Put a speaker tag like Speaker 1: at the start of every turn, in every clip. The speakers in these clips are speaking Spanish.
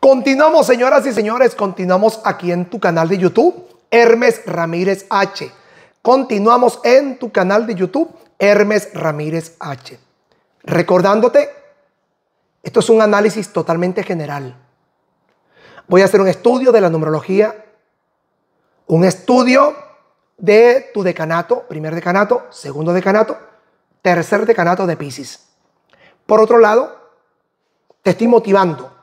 Speaker 1: Continuamos, señoras y señores, continuamos aquí en tu canal de YouTube, Hermes Ramírez H. Continuamos en tu canal de YouTube, Hermes Ramírez H. Recordándote, esto es un análisis totalmente general. Voy a hacer un estudio de la numerología, un estudio de tu decanato, primer decanato, segundo decanato, tercer decanato de Pisces. Por otro lado, te estoy motivando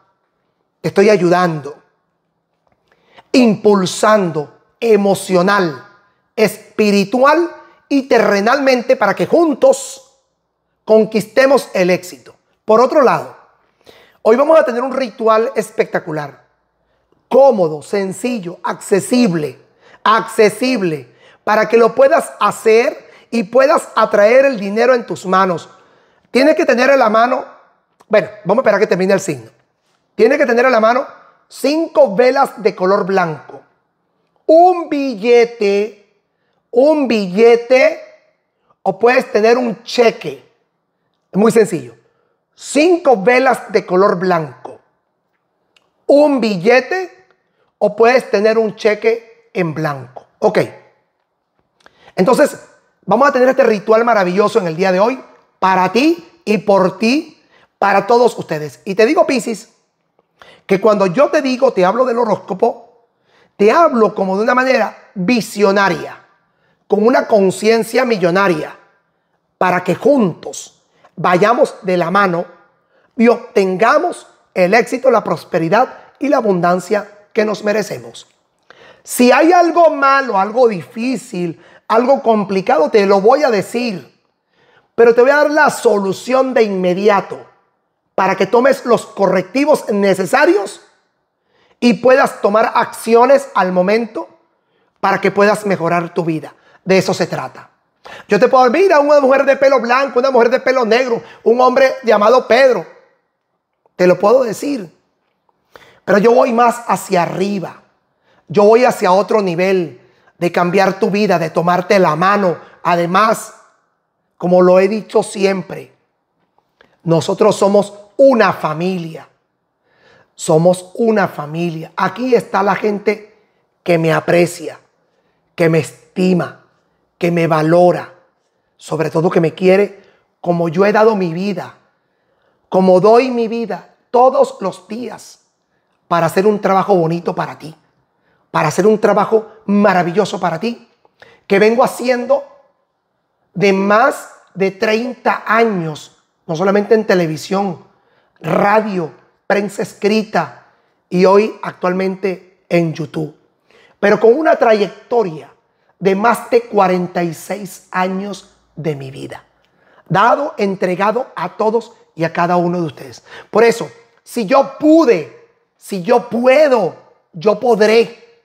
Speaker 1: estoy ayudando, impulsando emocional, espiritual y terrenalmente para que juntos conquistemos el éxito. Por otro lado, hoy vamos a tener un ritual espectacular, cómodo, sencillo, accesible, accesible, para que lo puedas hacer y puedas atraer el dinero en tus manos. Tienes que tener en la mano, bueno, vamos a esperar que termine el signo tiene que tener a la mano cinco velas de color blanco, un billete, un billete, o puedes tener un cheque. Es muy sencillo. Cinco velas de color blanco, un billete, o puedes tener un cheque en blanco. Ok. Entonces, vamos a tener este ritual maravilloso en el día de hoy para ti y por ti, para todos ustedes. Y te digo, Piscis, que cuando yo te digo, te hablo del horóscopo, te hablo como de una manera visionaria, con una conciencia millonaria, para que juntos vayamos de la mano y obtengamos el éxito, la prosperidad y la abundancia que nos merecemos. Si hay algo malo, algo difícil, algo complicado, te lo voy a decir, pero te voy a dar la solución de inmediato para que tomes los correctivos necesarios y puedas tomar acciones al momento para que puedas mejorar tu vida. De eso se trata. Yo te puedo decir, a una mujer de pelo blanco, una mujer de pelo negro, un hombre llamado Pedro. Te lo puedo decir. Pero yo voy más hacia arriba. Yo voy hacia otro nivel de cambiar tu vida, de tomarte la mano. Además, como lo he dicho siempre, nosotros somos una familia. Somos una familia. Aquí está la gente que me aprecia, que me estima, que me valora, sobre todo que me quiere como yo he dado mi vida, como doy mi vida todos los días para hacer un trabajo bonito para ti, para hacer un trabajo maravilloso para ti, que vengo haciendo de más de 30 años, no solamente en televisión, radio, prensa escrita y hoy actualmente en YouTube. Pero con una trayectoria de más de 46 años de mi vida, dado, entregado a todos y a cada uno de ustedes. Por eso, si yo pude, si yo puedo, yo podré.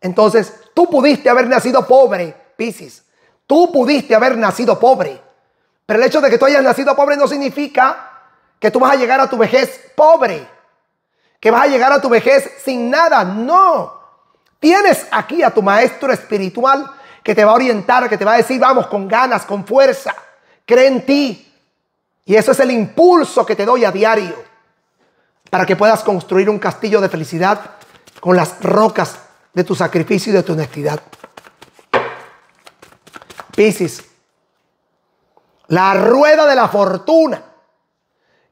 Speaker 1: Entonces, tú pudiste haber nacido pobre, Piscis. Tú pudiste haber nacido pobre. Pero el hecho de que tú hayas nacido pobre no significa que tú vas a llegar a tu vejez pobre, que vas a llegar a tu vejez sin nada. No, tienes aquí a tu maestro espiritual que te va a orientar, que te va a decir, vamos, con ganas, con fuerza, cree en ti. Y eso es el impulso que te doy a diario para que puedas construir un castillo de felicidad con las rocas de tu sacrificio y de tu honestidad. Piscis, la rueda de la fortuna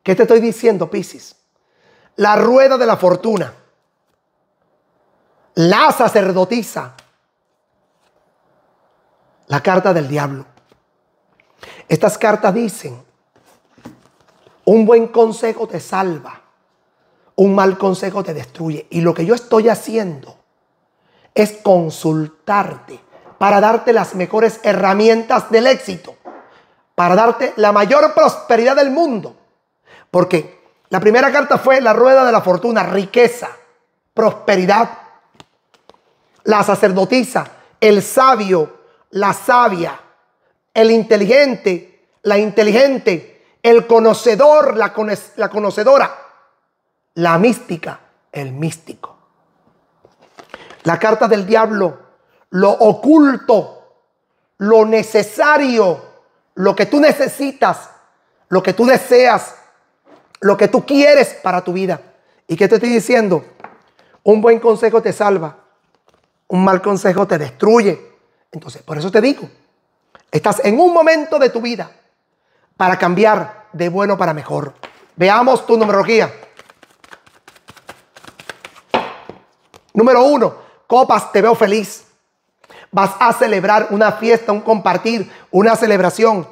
Speaker 1: ¿Qué te estoy diciendo, Piscis? La rueda de la fortuna. La sacerdotisa. La carta del diablo. Estas cartas dicen, un buen consejo te salva, un mal consejo te destruye. Y lo que yo estoy haciendo es consultarte para darte las mejores herramientas del éxito, para darte la mayor prosperidad del mundo porque La primera carta fue la rueda de la fortuna, riqueza, prosperidad. La sacerdotisa, el sabio, la sabia, el inteligente, la inteligente, el conocedor, la, la conocedora, la mística, el místico. La carta del diablo, lo oculto, lo necesario, lo que tú necesitas, lo que tú deseas, lo que tú quieres para tu vida. ¿Y qué te estoy diciendo? Un buen consejo te salva, un mal consejo te destruye. Entonces, por eso te digo, estás en un momento de tu vida para cambiar de bueno para mejor. Veamos tu numerología. Número uno, copas, te veo feliz. Vas a celebrar una fiesta, un compartir, una celebración.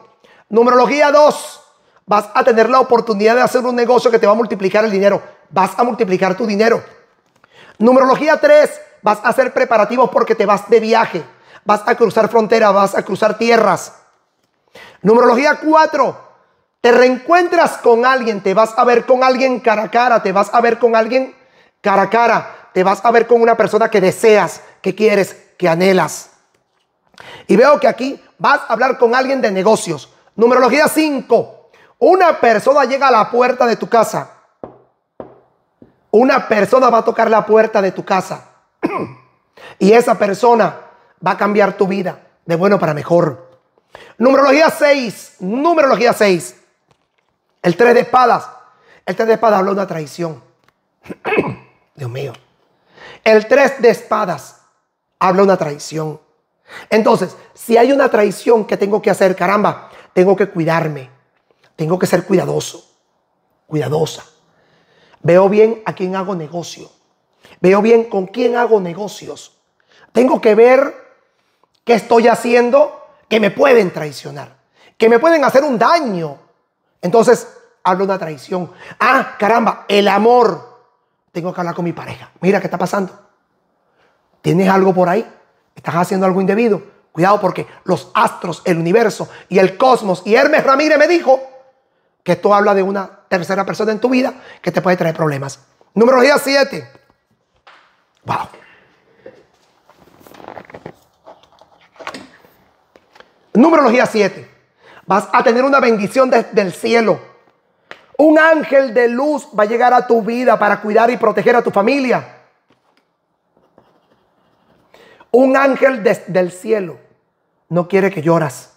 Speaker 1: Numerología dos, vas a tener la oportunidad de hacer un negocio que te va a multiplicar el dinero. Vas a multiplicar tu dinero. Numerología 3, vas a hacer preparativos porque te vas de viaje. Vas a cruzar fronteras, vas a cruzar tierras. Numerología 4, te reencuentras con alguien, te vas a ver con alguien cara a cara, te vas a ver con alguien cara a cara, te vas a ver con una persona que deseas, que quieres, que anhelas. Y veo que aquí vas a hablar con alguien de negocios. Numerología 5, una persona llega a la puerta de tu casa. Una persona va a tocar la puerta de tu casa. y esa persona va a cambiar tu vida de bueno para mejor. Numerología 6. Numerología 6. El 3 de espadas. El 3 de espadas habla de una traición. Dios mío. El 3 de espadas habla de una traición. Entonces, si hay una traición que tengo que hacer, caramba, tengo que cuidarme. Tengo que ser cuidadoso, cuidadosa. Veo bien a quién hago negocio. Veo bien con quién hago negocios. Tengo que ver qué estoy haciendo que me pueden traicionar, que me pueden hacer un daño. Entonces, hablo de una traición. Ah, caramba, el amor. Tengo que hablar con mi pareja. Mira qué está pasando. ¿Tienes algo por ahí? ¿Estás haciendo algo indebido? Cuidado porque los astros, el universo y el cosmos y Hermes Ramírez me dijo que esto habla de una tercera persona en tu vida que te puede traer problemas. días 7. Wow. días 7. Vas a tener una bendición desde el cielo. Un ángel de luz va a llegar a tu vida para cuidar y proteger a tu familia. Un ángel del cielo no quiere que lloras.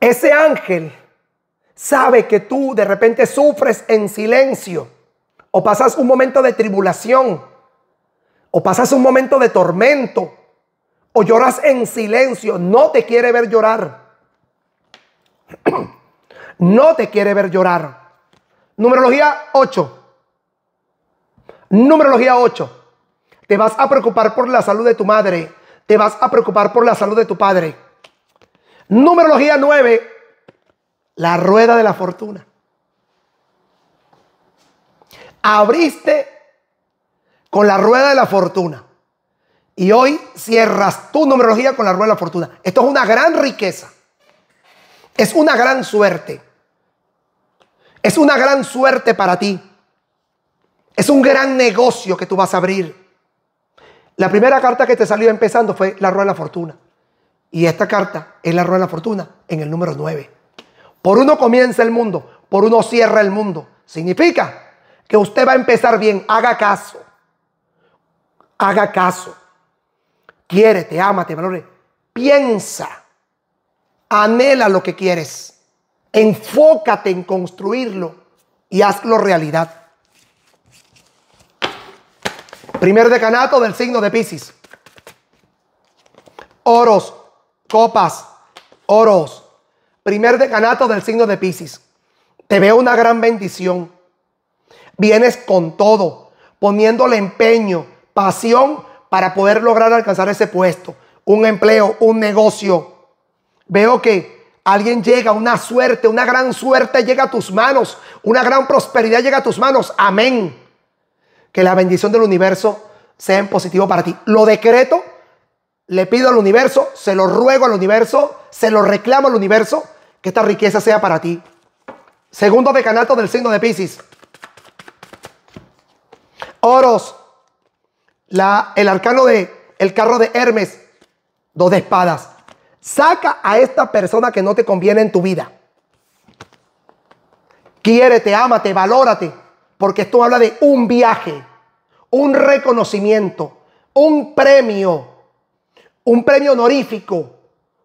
Speaker 1: Ese ángel sabe que tú de repente sufres en silencio o pasas un momento de tribulación o pasas un momento de tormento o lloras en silencio. No te quiere ver llorar. No te quiere ver llorar. Numerología 8. Numerología 8. Te vas a preocupar por la salud de tu madre. Te vas a preocupar por la salud de tu padre Numerología 9, la rueda de la fortuna. Abriste con la rueda de la fortuna. Y hoy cierras tu numerología con la rueda de la fortuna. Esto es una gran riqueza. Es una gran suerte. Es una gran suerte para ti. Es un gran negocio que tú vas a abrir. La primera carta que te salió empezando fue la rueda de la fortuna. Y esta carta es la rueda de la fortuna en el número 9. Por uno comienza el mundo, por uno cierra el mundo. Significa que usted va a empezar bien. Haga caso. Haga caso. Quiere, te ama, te valore. Piensa. Anhela lo que quieres. Enfócate en construirlo y hazlo realidad. Primer decanato del signo de Pisces. Oros, copas, oros, primer decanato del signo de Pisces. Te veo una gran bendición. Vienes con todo, poniéndole empeño, pasión para poder lograr alcanzar ese puesto, un empleo, un negocio. Veo que alguien llega, una suerte, una gran suerte llega a tus manos, una gran prosperidad llega a tus manos. Amén. Que la bendición del universo sea en positivo para ti. Lo decreto le pido al universo, se lo ruego al universo, se lo reclamo al universo, que esta riqueza sea para ti. Segundo decanato del signo de Pisces. Oros, la, el arcano de el carro de Hermes, dos de espadas. Saca a esta persona que no te conviene en tu vida. Quiérete, ámate, valórate, porque esto habla de un viaje, un reconocimiento, un premio un premio honorífico,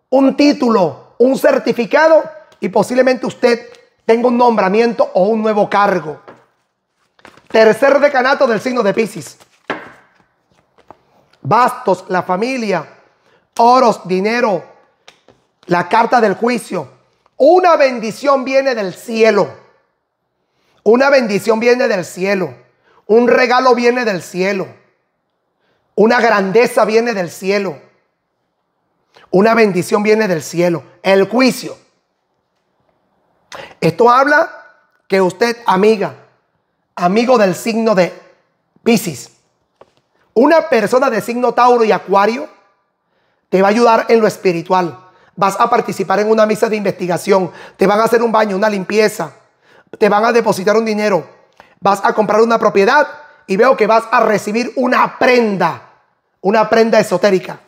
Speaker 1: un título, un certificado y posiblemente usted tenga un nombramiento o un nuevo cargo. Tercer decanato del signo de Pisces. Bastos, la familia, oros, dinero, la carta del juicio. Una bendición viene del cielo. Una bendición viene del cielo. Un regalo viene del cielo. Una grandeza viene del cielo. Una bendición viene del cielo, el juicio. Esto habla que usted, amiga, amigo del signo de Pisces, una persona de signo Tauro y Acuario, te va a ayudar en lo espiritual. Vas a participar en una misa de investigación, te van a hacer un baño, una limpieza, te van a depositar un dinero, vas a comprar una propiedad y veo que vas a recibir una prenda, una prenda esotérica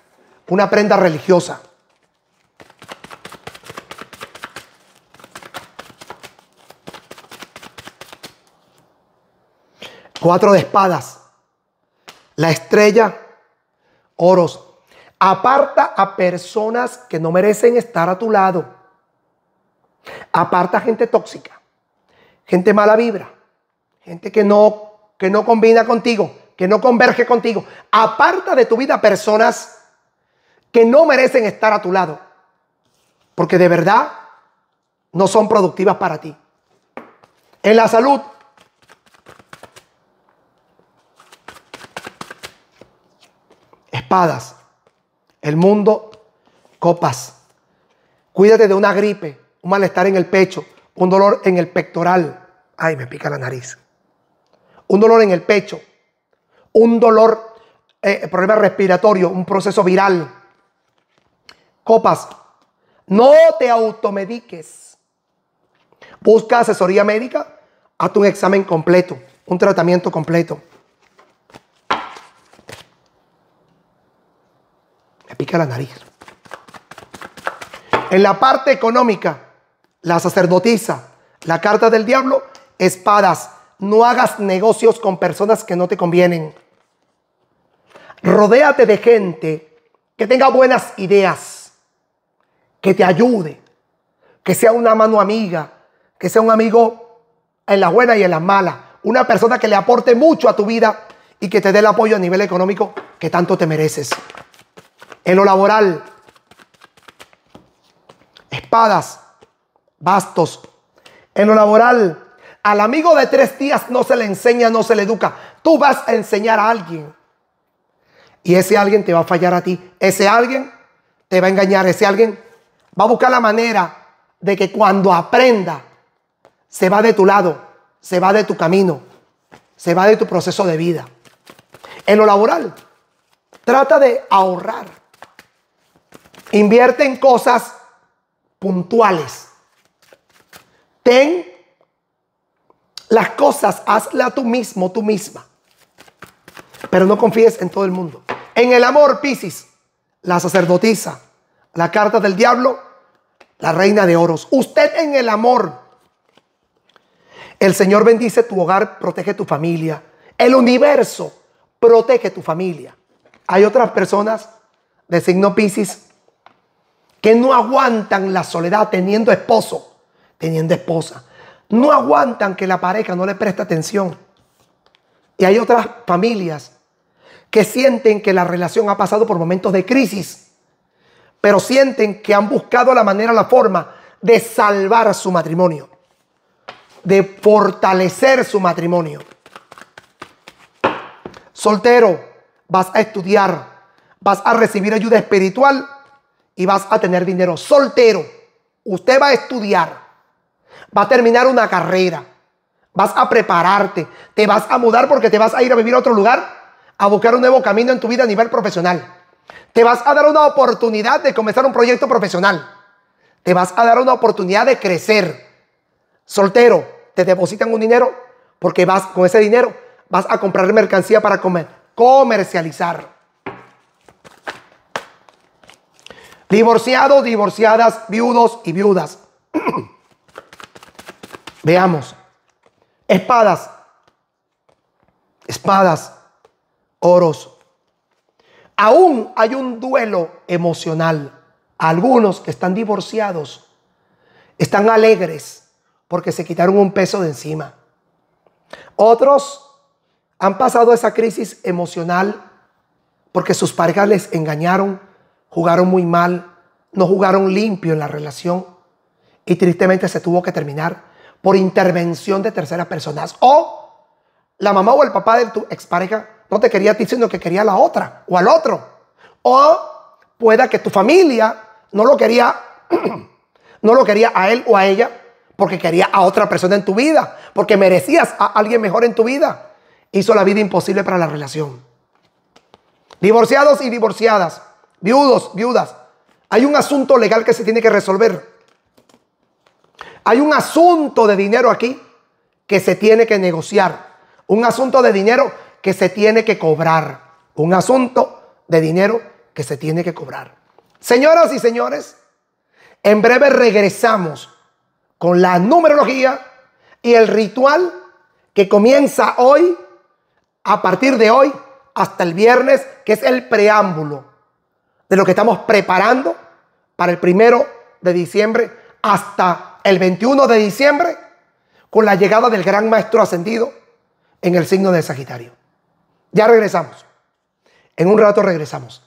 Speaker 1: una prenda religiosa. Cuatro de espadas. La estrella, oros. Aparta a personas que no merecen estar a tu lado. Aparta gente tóxica, gente mala vibra, gente que no, que no combina contigo, que no converge contigo. Aparta de tu vida personas que no merecen estar a tu lado, porque de verdad no son productivas para ti. En la salud, espadas, el mundo, copas. Cuídate de una gripe, un malestar en el pecho, un dolor en el pectoral. Ay, me pica la nariz. Un dolor en el pecho, un dolor, eh, problema respiratorio, un proceso viral copas. No te automediques. Busca asesoría médica, hazte un examen completo, un tratamiento completo. Me pica la nariz. En la parte económica, la sacerdotisa, la carta del diablo, espadas. No hagas negocios con personas que no te convienen. Rodéate de gente que tenga buenas ideas que te ayude, que sea una mano amiga, que sea un amigo en las buenas y en las malas, una persona que le aporte mucho a tu vida y que te dé el apoyo a nivel económico que tanto te mereces. En lo laboral, espadas, bastos. En lo laboral, al amigo de tres días no se le enseña, no se le educa. Tú vas a enseñar a alguien. Y ese alguien te va a fallar a ti. Ese alguien te va a engañar. Ese alguien va a buscar la manera de que cuando aprenda, se va de tu lado, se va de tu camino, se va de tu proceso de vida. En lo laboral, trata de ahorrar. Invierte en cosas puntuales. Ten las cosas, hazla tú mismo, tú misma. Pero no confíes en todo el mundo. En el amor, Piscis, la sacerdotisa, la carta del diablo la reina de oros. Usted en el amor. El Señor bendice tu hogar, protege tu familia. El universo protege tu familia. Hay otras personas de signo Pisces que no aguantan la soledad teniendo esposo, teniendo esposa. No aguantan que la pareja no le preste atención. Y hay otras familias que sienten que la relación ha pasado por momentos de crisis pero sienten que han buscado la manera, la forma de salvar su matrimonio, de fortalecer su matrimonio. Soltero, vas a estudiar, vas a recibir ayuda espiritual y vas a tener dinero. Soltero, usted va a estudiar, va a terminar una carrera, vas a prepararte, te vas a mudar porque te vas a ir a vivir a otro lugar, a buscar un nuevo camino en tu vida a nivel profesional. Te vas a dar una oportunidad de comenzar un proyecto profesional. Te vas a dar una oportunidad de crecer. Soltero, te depositan un dinero porque vas con ese dinero vas a comprar mercancía para comer, comercializar. Divorciados, divorciadas, viudos y viudas. Veamos. Espadas. Espadas. Oros aún hay un duelo emocional. Algunos que están divorciados están alegres porque se quitaron un peso de encima. Otros han pasado esa crisis emocional porque sus parejas les engañaron, jugaron muy mal, no jugaron limpio en la relación y tristemente se tuvo que terminar por intervención de terceras personas. O la mamá o el papá de tu expareja no te quería a ti, sino que quería a la otra o al otro. O pueda que tu familia no lo quería, no lo quería a él o a ella porque quería a otra persona en tu vida, porque merecías a alguien mejor en tu vida. Hizo la vida imposible para la relación. Divorciados y divorciadas, viudos, viudas, hay un asunto legal que se tiene que resolver. Hay un asunto de dinero aquí que se tiene que negociar. Un asunto de dinero que se tiene que cobrar. Un asunto de dinero que se tiene que cobrar. Señoras y señores, en breve regresamos con la numerología y el ritual que comienza hoy, a partir de hoy, hasta el viernes, que es el preámbulo de lo que estamos preparando para el primero de diciembre hasta el 21 de diciembre, con la llegada del gran maestro ascendido en el signo de Sagitario. Ya regresamos. En un rato regresamos.